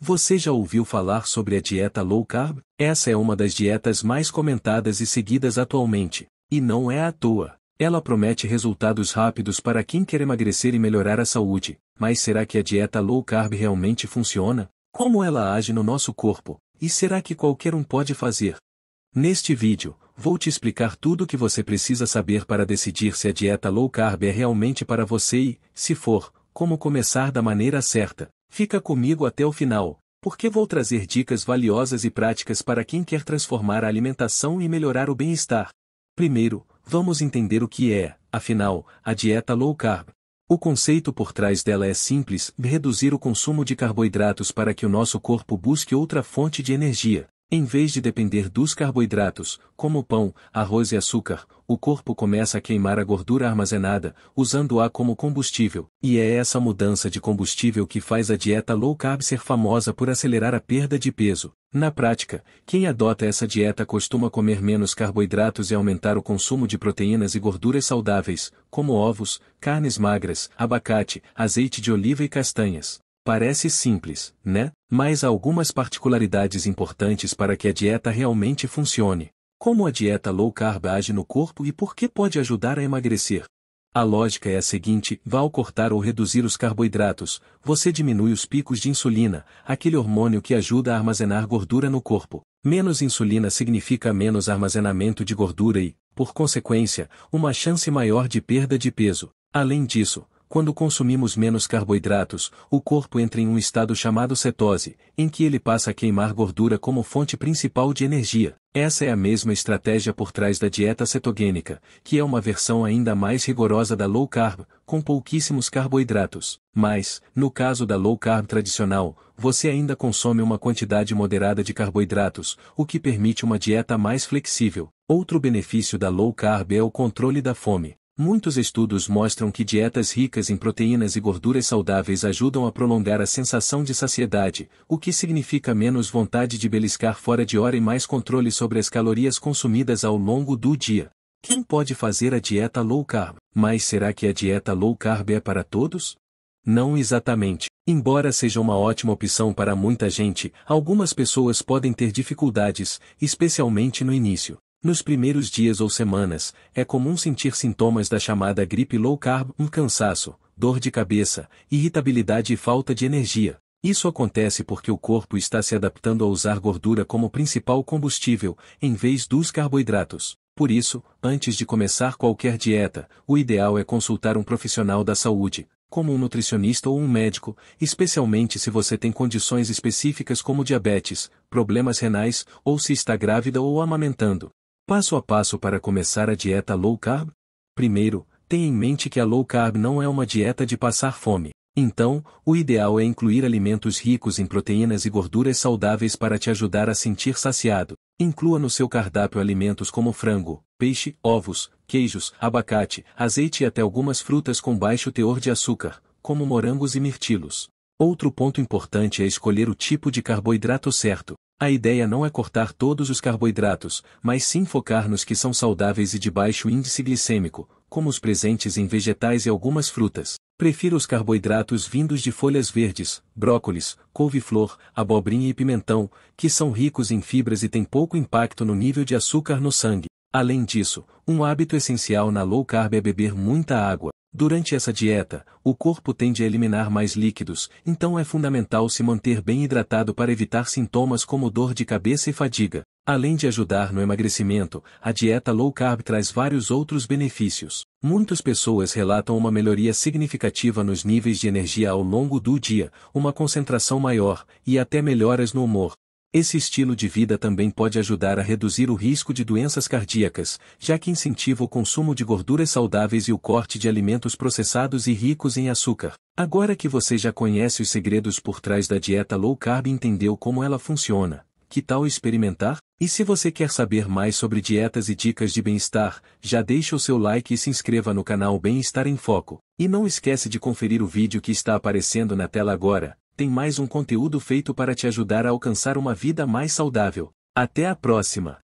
Você já ouviu falar sobre a dieta low carb? Essa é uma das dietas mais comentadas e seguidas atualmente, e não é à toa. Ela promete resultados rápidos para quem quer emagrecer e melhorar a saúde, mas será que a dieta low carb realmente funciona? Como ela age no nosso corpo? E será que qualquer um pode fazer? Neste vídeo, vou te explicar tudo o que você precisa saber para decidir se a dieta low carb é realmente para você e, se for, como começar da maneira certa. Fica comigo até o final, porque vou trazer dicas valiosas e práticas para quem quer transformar a alimentação e melhorar o bem-estar. Primeiro, vamos entender o que é, afinal, a dieta low carb. O conceito por trás dela é simples: reduzir o consumo de carboidratos para que o nosso corpo busque outra fonte de energia. Em vez de depender dos carboidratos, como pão, arroz e açúcar, o corpo começa a queimar a gordura armazenada, usando-a como combustível, e é essa mudança de combustível que faz a dieta low carb ser famosa por acelerar a perda de peso. Na prática, quem adota essa dieta costuma comer menos carboidratos e aumentar o consumo de proteínas e gorduras saudáveis, como ovos, carnes magras, abacate, azeite de oliva e castanhas. Parece simples, né? Mas há algumas particularidades importantes para que a dieta realmente funcione. Como a dieta low carb age no corpo e por que pode ajudar a emagrecer? A lógica é a seguinte: vá ao cortar ou reduzir os carboidratos, você diminui os picos de insulina, aquele hormônio que ajuda a armazenar gordura no corpo. Menos insulina significa menos armazenamento de gordura e, por consequência, uma chance maior de perda de peso. Além disso, quando consumimos menos carboidratos, o corpo entra em um estado chamado cetose, em que ele passa a queimar gordura como fonte principal de energia. Essa é a mesma estratégia por trás da dieta cetogênica, que é uma versão ainda mais rigorosa da low carb, com pouquíssimos carboidratos. Mas, no caso da low carb tradicional, você ainda consome uma quantidade moderada de carboidratos, o que permite uma dieta mais flexível. Outro benefício da low carb é o controle da fome. Muitos estudos mostram que dietas ricas em proteínas e gorduras saudáveis ajudam a prolongar a sensação de saciedade, o que significa menos vontade de beliscar fora de hora e mais controle sobre as calorias consumidas ao longo do dia. Quem pode fazer a dieta low carb? Mas será que a dieta low carb é para todos? Não exatamente. Embora seja uma ótima opção para muita gente, algumas pessoas podem ter dificuldades, especialmente no início. Nos primeiros dias ou semanas, é comum sentir sintomas da chamada gripe low carb, um cansaço, dor de cabeça, irritabilidade e falta de energia. Isso acontece porque o corpo está se adaptando a usar gordura como principal combustível, em vez dos carboidratos. Por isso, antes de começar qualquer dieta, o ideal é consultar um profissional da saúde, como um nutricionista ou um médico, especialmente se você tem condições específicas como diabetes, problemas renais ou se está grávida ou amamentando. Passo a passo para começar a dieta low carb? Primeiro, tenha em mente que a low carb não é uma dieta de passar fome. Então, o ideal é incluir alimentos ricos em proteínas e gorduras saudáveis para te ajudar a sentir saciado. Inclua no seu cardápio alimentos como frango, peixe, ovos, queijos, abacate, azeite e até algumas frutas com baixo teor de açúcar, como morangos e mirtilos. Outro ponto importante é escolher o tipo de carboidrato certo. A ideia não é cortar todos os carboidratos, mas sim focar nos que são saudáveis e de baixo índice glicêmico, como os presentes em vegetais e algumas frutas. Prefiro os carboidratos vindos de folhas verdes, brócolis, couve-flor, abobrinha e pimentão, que são ricos em fibras e têm pouco impacto no nível de açúcar no sangue. Além disso, um hábito essencial na low carb é beber muita água. Durante essa dieta, o corpo tende a eliminar mais líquidos, então é fundamental se manter bem hidratado para evitar sintomas como dor de cabeça e fadiga. Além de ajudar no emagrecimento, a dieta low carb traz vários outros benefícios. Muitas pessoas relatam uma melhoria significativa nos níveis de energia ao longo do dia, uma concentração maior e até melhoras no humor. Esse estilo de vida também pode ajudar a reduzir o risco de doenças cardíacas, já que incentiva o consumo de gorduras saudáveis e o corte de alimentos processados e ricos em açúcar. Agora que você já conhece os segredos por trás da dieta low carb e entendeu como ela funciona, que tal experimentar? E se você quer saber mais sobre dietas e dicas de bem-estar, já deixa o seu like e se inscreva no canal Bem-Estar em Foco. E não esquece de conferir o vídeo que está aparecendo na tela agora tem mais um conteúdo feito para te ajudar a alcançar uma vida mais saudável. Até a próxima!